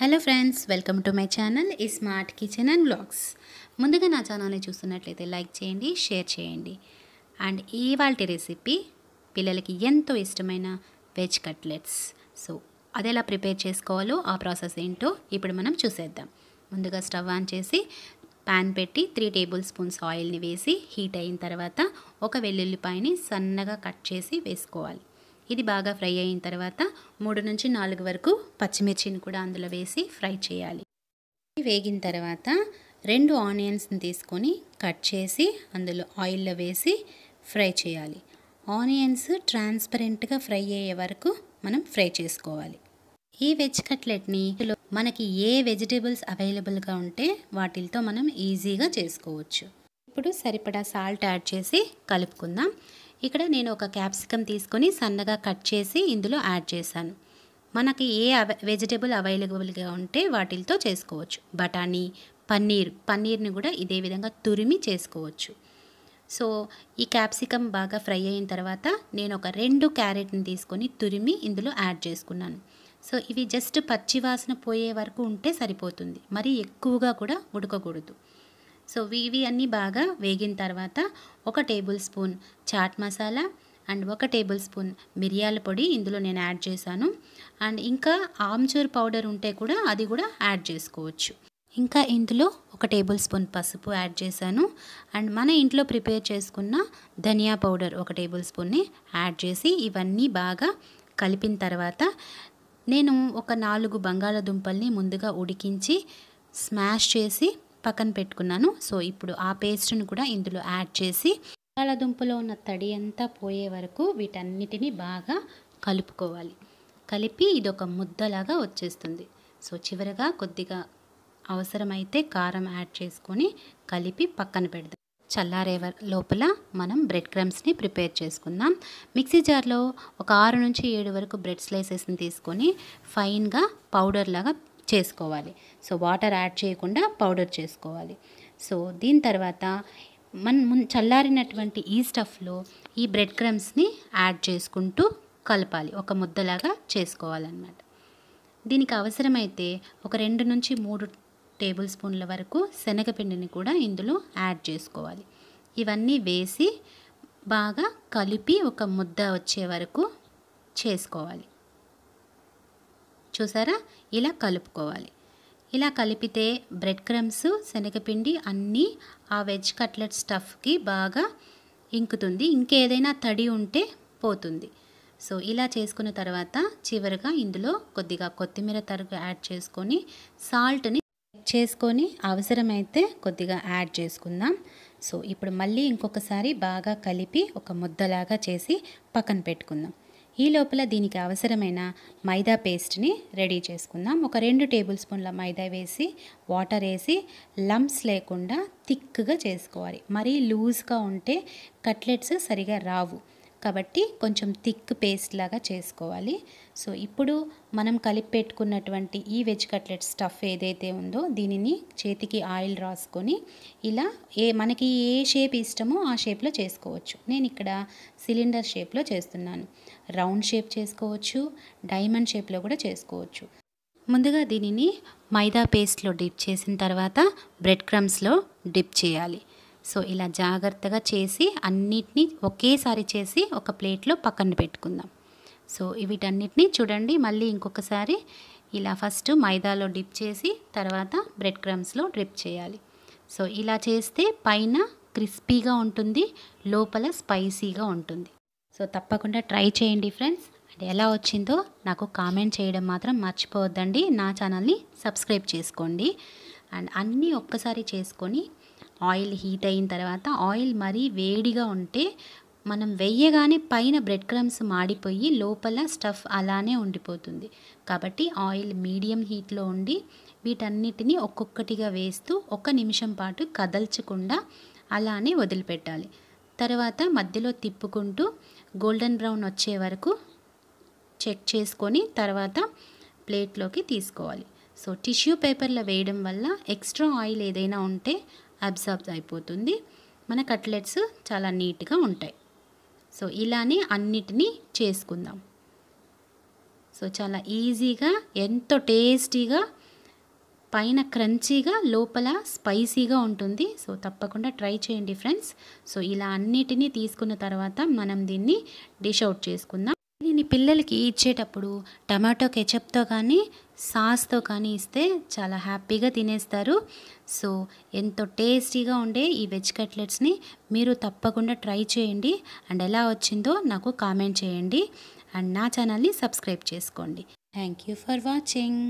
hello friends welcome to my channel ఈ smart kitchen and blogs ముందుగా నా ఛానల్ని చూస్తున్నట్లయితే లైక్ చేయండి షేర్ చేయండి అండ్ ఇవాళ రెసిపీ పిల్లలకి ఎంతో ఇష్టమైన వెజ్ కట్లెట్స్ సో అది ఎలా ప్రిపేర్ చేసుకోవాలో ఆ ప్రాసెస్ ఏంటో ఇప్పుడు మనం చూసేద్దాం ముందుగా స్టవ్ ఆన్ చేసి ప్యాన్ పెట్టి త్రీ టేబుల్ స్పూన్స్ ఆయిల్ని వేసి హీట్ అయిన తర్వాత ఒక వెల్లుల్లిపాయని సన్నగా కట్ చేసి వేసుకోవాలి ఇది బాగా ఫ్రై అయిన తర్వాత మూడు నుంచి నాలుగు వరకు పచ్చిమిర్చిని కూడా అందులో వేసి ఫ్రై చేయాలి వేగిన తర్వాత రెండు ఆనియన్స్ని తీసుకొని కట్ చేసి అందులో ఆయిల్లో వేసి ఫ్రై చేయాలి ఆనియన్స్ ట్రాన్స్పరెంట్గా ఫ్రై అయ్యే వరకు మనం ఫ్రై చేసుకోవాలి ఈ వెజ్ కట్లెట్ని మనకి ఏ వెజిటేబుల్స్ అవైలబుల్గా ఉంటే వాటితో మనం ఈజీగా చేసుకోవచ్చు ఇప్పుడు సరిపడా సాల్ట్ యాడ్ చేసి కలుపుకుందాం ఇక్కడ నేను ఒక క్యాప్సికమ్ తీసుకొని సన్నగా కట్ చేసి ఇందులో యాడ్ చేశాను మనకి ఏ వెజిటేబుల్ అవైలబుల్గా ఉంటే వాటితో చేసుకోవచ్చు బఠానీ పన్నీర్ పన్నీర్ని కూడా ఇదే విధంగా తురిమి చేసుకోవచ్చు సో ఈ క్యాప్సికమ్ బాగా ఫ్రై అయిన తర్వాత నేను ఒక రెండు క్యారెట్ని తీసుకొని తురిమి ఇందులో యాడ్ చేసుకున్నాను సో ఇవి జస్ట్ పచ్చి వాసన పోయే వరకు ఉంటే సరిపోతుంది మరి ఎక్కువగా కూడా ఉడకకూడదు సో ఇవి అన్నీ బాగా వేగిన తర్వాత ఒక tablespoon chaat masala and ఒక టేబుల్ స్పూన్ మిరియాల పొడి ఇందులో నేను యాడ్ చేశాను అండ్ ఇంకా ఆమ్చూర్ పౌడర్ ఉంటే కూడా అది కూడా యాడ్ చేసుకోవచ్చు ఇంకా ఇందులో ఒక టేబుల్ స్పూన్ పసుపు యాడ్ చేశాను అండ్ మన ఇంట్లో ప్రిపేర్ చేసుకున్న ధనియా పౌడర్ ఒక టేబుల్ స్పూన్ని యాడ్ చేసి ఇవన్నీ బాగా కలిపిన తర్వాత నేను ఒక నాలుగు బంగాళదుంపల్ని ముందుగా ఉడికించి స్మాష్ చేసి పక్కన పెట్టుకున్నాను సో ఇప్పుడు ఆ పేస్ట్ని కూడా ఇందులో యాడ్ చేసి బంగాళాదుంపలో ఉన్న తడి అంతా పోయే వరకు వీటన్నిటిని బాగా కలుపుకోవాలి కలిపి ఇది ఒక ముద్దలాగా వచ్చేస్తుంది సో చివరగా కొద్దిగా అవసరమైతే కారం యాడ్ చేసుకొని కలిపి పక్కన పెడదాం చల్లారే లోపల మనం బ్రెడ్ క్రమ్స్ని ప్రిపేర్ చేసుకుందాం మిక్సీ జార్లో ఒక ఆరు నుంచి ఏడు వరకు బ్రెడ్ స్లైసెస్ని తీసుకొని ఫైన్గా పౌడర్ లాగా చేసుకోవాలి సో వాటర్ యాడ్ చేయకుండా పౌడర్ చేసుకోవాలి సో దీని తర్వాత మన ముందు చల్లారినటువంటి ఈ స్టఫ్లో ఈ బ్రెడ్ క్రమ్స్ని యాడ్ చేసుకుంటూ కలపాలి ఒక ముద్దలాగా చేసుకోవాలన్నమాట దీనికి అవసరమైతే ఒక రెండు నుంచి మూడు టేబుల్ స్పూన్ల వరకు శనగపిండిని కూడా ఇందులో యాడ్ చేసుకోవాలి ఇవన్నీ వేసి బాగా కలిపి ఒక ముద్ద వచ్చే వరకు చేసుకోవాలి చూసారా ఇలా కలుపుకోవాలి ఇలా కలిపితే బ్రెడ్ క్రమ్స్ శనగపిండి అన్నీ ఆ వెజ్ కట్లెట్ స్టఫ్కి బాగా ఇంకుతుంది ఇంకేదైనా తడి ఉంటే పోతుంది సో ఇలా చేసుకున్న తర్వాత చివరిగా ఇందులో కొద్దిగా కొత్తిమీర తరుగు యాడ్ చేసుకొని సాల్ట్ని చేసుకొని అవసరమైతే కొద్దిగా యాడ్ చేసుకుందాం సో ఇప్పుడు మళ్ళీ ఇంకొకసారి బాగా కలిపి ఒక ముద్దలాగా చేసి పక్కన పెట్టుకుందాం ఈ లోపల దీనికి అవసరమైన మైదా పేస్ట్ని రెడీ చేసుకుందాం ఒక రెండు టేబుల్ స్పూన్ల మైదా వేసి వాటర్ వేసి లంప్స్ లేకుండా థిక్గా చేసుకోవాలి మరీ లూజ్గా ఉంటే కట్లెట్స్ సరిగా రావు కాబట్టి కొంచెం థిక్ పేస్ట్ లాగా చేసుకోవాలి సో ఇప్పుడు మనం కలిపి పెట్టుకున్నటువంటి ఈ వెజ్ కట్లెట్ స్టఫ్ ఏదైతే ఉందో దీనిని చేతికి ఆయిల్ రాసుకొని ఇలా ఏ మనకి ఏ షేప్ ఇష్టమో ఆ షేప్లో చేసుకోవచ్చు నేను ఇక్కడ సిలిండర్ షేప్లో చేస్తున్నాను రౌండ్ షేప్ చేసుకోవచ్చు డైమండ్ షేప్లో కూడా చేసుకోవచ్చు ముందుగా దీనిని మైదా పేస్ట్లో డిప్ చేసిన తర్వాత బ్రెడ్ క్రమ్స్లో డిప్ చేయాలి సో ఇలా జాగ్రత్తగా చేసి అన్నిటినీ ఒకేసారి చేసి ఒక ప్లేట్లో పక్కన పెట్టుకుందాం సో వీటన్నిటిని చూడండి మళ్ళీ ఇంకొకసారి ఇలా ఫస్ట్ మైదాలో డిప్ చేసి తర్వాత బ్రెడ్ క్రమ్స్లో డ్రిప్ చేయాలి సో ఇలా చేస్తే పైన క్రిస్పీగా ఉంటుంది లోపల స్పైసీగా ఉంటుంది సో తప్పకుండా ట్రై చేయండి ఫ్రెండ్స్ అది ఎలా వచ్చిందో నాకు కామెంట్ చేయడం మాత్రం మర్చిపోవద్దండి నా ఛానల్ని సబ్స్క్రైబ్ చేసుకోండి అండ్ అన్నీ ఒక్కసారి చేసుకొని ఆయిల్ హీట్ అయిన తర్వాత ఆయిల్ మరీ వేడిగా ఉంటే మనం వెయ్యగానే పైన బ్రెడ్ క్రమ్స్ మాడిపోయి లోపల స్టఫ్ అలానే ఉండిపోతుంది కాబట్టి ఆయిల్ మీడియం హీట్లో ఉండి వీటన్నిటిని ఒక్కొక్కటిగా వేస్తూ ఒక నిమిషం పాటు కదల్చకుండా అలానే వదిలిపెట్టాలి తర్వాత మధ్యలో తిప్పుకుంటూ గోల్డెన్ బ్రౌన్ వచ్చే వరకు చెక్ చేసుకొని తర్వాత ప్లేట్లోకి తీసుకోవాలి సో టిష్యూ పేపర్లో వేయడం వల్ల ఎక్స్ట్రా ఆయిల్ ఏదైనా ఉంటే అబ్జార్బ్ అయిపోతుంది మన కట్లెట్స్ చాలా నీట్గా ఉంటాయి సో ఇలానే అన్నిటినీ చేసుకుందాం సో చాలా ఈజీగా ఎంతో టేస్టీగా పైన క్రంచీగా లోపల స్పైసీగా ఉంటుంది సో తప్పకుండా ట్రై చేయండి ఫ్రెండ్స్ సో ఇలా అన్నిటినీ తీసుకున్న తర్వాత మనం దీన్ని డిష్ అవుట్ చేసుకుందాం మీ పిల్లలకి ఇచ్చేటప్పుడు టమాటో కెచప్తో కానీ సాస్తో కానీ ఇస్తే చాలా హ్యాపీగా తినేస్తారు సో ఎంతో టేస్టీగా ఉండే ఈ వెజ్ కట్లెట్స్ని మీరు తప్పకుండా ట్రై చేయండి అండ్ ఎలా వచ్చిందో నాకు కామెంట్ చేయండి అండ్ నా ఛానల్ని సబ్స్క్రైబ్ చేసుకోండి థ్యాంక్ యూ ఫర్ వాచింగ్